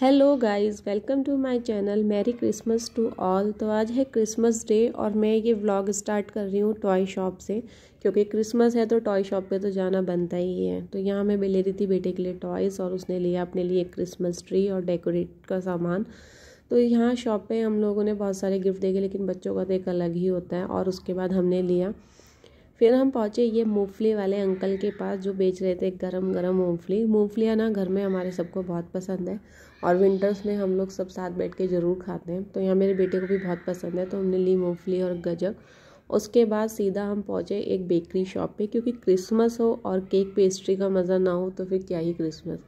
hello guys welcome to my channel merry Christmas to all तो आज है Christmas day और मैं ये व्लॉग स्टार्ट कर रही हूँ टॉय शॉप से क्योंकि क्रिसमस है तो टॉय शॉप पे तो जाना बनता ही है तो यहाँ मैं ले रही थी बेटे के लिए टॉयज़ और उसने लिया अपने लिए क्रिसमस ट्री और डेकोरेट का सामान तो यहाँ शॉप पर हम लोगों ने बहुत सारे गिफ्ट देखे लेकिन बच्चों का तो एक अलग ही होता है और उसके बाद हमने लिया फिर हम पहुँचे ये मूंगफली वाले अंकल के पास जो बेच रहे थे गरम गरम मूंगफली मूंगफलियाँ ना घर में हमारे सबको बहुत पसंद है और विंटर्स में हम लोग सब साथ बैठ के ज़रूर खाते हैं तो यहाँ मेरे बेटे को भी बहुत पसंद है तो हमने ली मूँगफली और गजक उसके बाद सीधा हम पहुँचे एक बेकरी शॉप पे क्योंकि क्रिसमस हो और केक पेस्ट्री का मज़ा ना हो तो फिर क्या ही क्रिसमस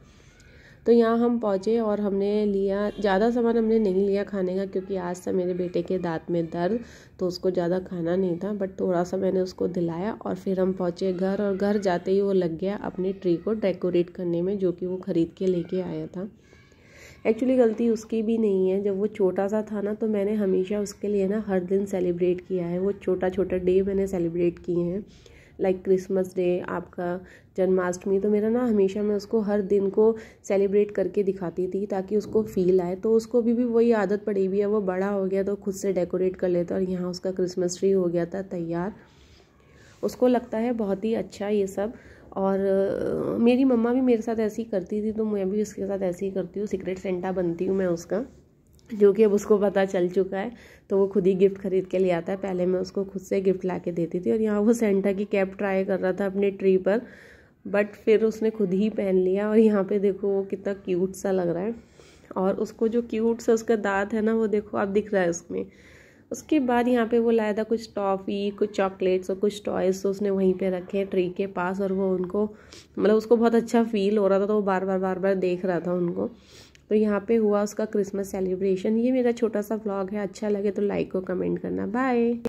तो यहाँ हम पहुँचे और हमने लिया ज़्यादा सामान हमने नहीं लिया खाने का क्योंकि आज था मेरे बेटे के दांत में दर्द तो उसको ज़्यादा खाना नहीं था बट थोड़ा सा मैंने उसको दिलाया और फिर हम पहुँचे घर और घर जाते ही वो लग गया अपने ट्री को डेकोरेट करने में जो कि वो ख़रीद के लेके आया था एक्चुअली गलती उसकी भी नहीं है जब वो छोटा सा था ना तो मैंने हमेशा उसके लिए ना हर दिन सेलिब्रेट किया है वो छोटा छोटा डे मैंने सेलिब्रेट किए हैं लाइक क्रिसमस डे आपका जन्माष्टमी तो मेरा ना हमेशा मैं उसको हर दिन को सेलिब्रेट करके दिखाती थी ताकि उसको फील आए तो उसको अभी भी वही आदत पड़ी हुई है वो बड़ा हो गया तो खुद से डेकोरेट कर लेता और यहाँ उसका क्रिसमस ट्री हो गया था तैयार उसको लगता है बहुत ही अच्छा ये सब और मेरी मम्मा भी मेरे साथ ऐसे ही करती थी तो मैं भी उसके साथ ऐसे ही करती हूँ सीक्रेट सेंटा बनती हूँ मैं उसका जो कि अब उसको पता चल चुका है तो वो खुद ही गिफ्ट खरीद के ले आता है पहले मैं उसको खुद से गिफ्ट ला के देती थी और यहाँ वो सेंटा की कैप ट्राई कर रहा था अपने ट्री पर बट फिर उसने खुद ही पहन लिया और यहाँ पे देखो वो कितना क्यूट सा लग रहा है और उसको जो क्यूट सा उसका दांत है ना वो देखो आप दिख रहा है उसमें उसके बाद यहाँ पे वो लाया था कुछ टॉफ़ी कुछ चॉकलेट्स और कुछ टॉयज़ तो उसने वहीं पे रखे ट्री के पास और वो उनको मतलब उसको बहुत अच्छा फील हो रहा था तो वो बार बार बार बार देख रहा था उनको तो यहाँ पे हुआ उसका क्रिसमस सेलिब्रेशन ये मेरा छोटा सा व्लॉग है अच्छा लगे तो लाइक और कमेंट करना बाय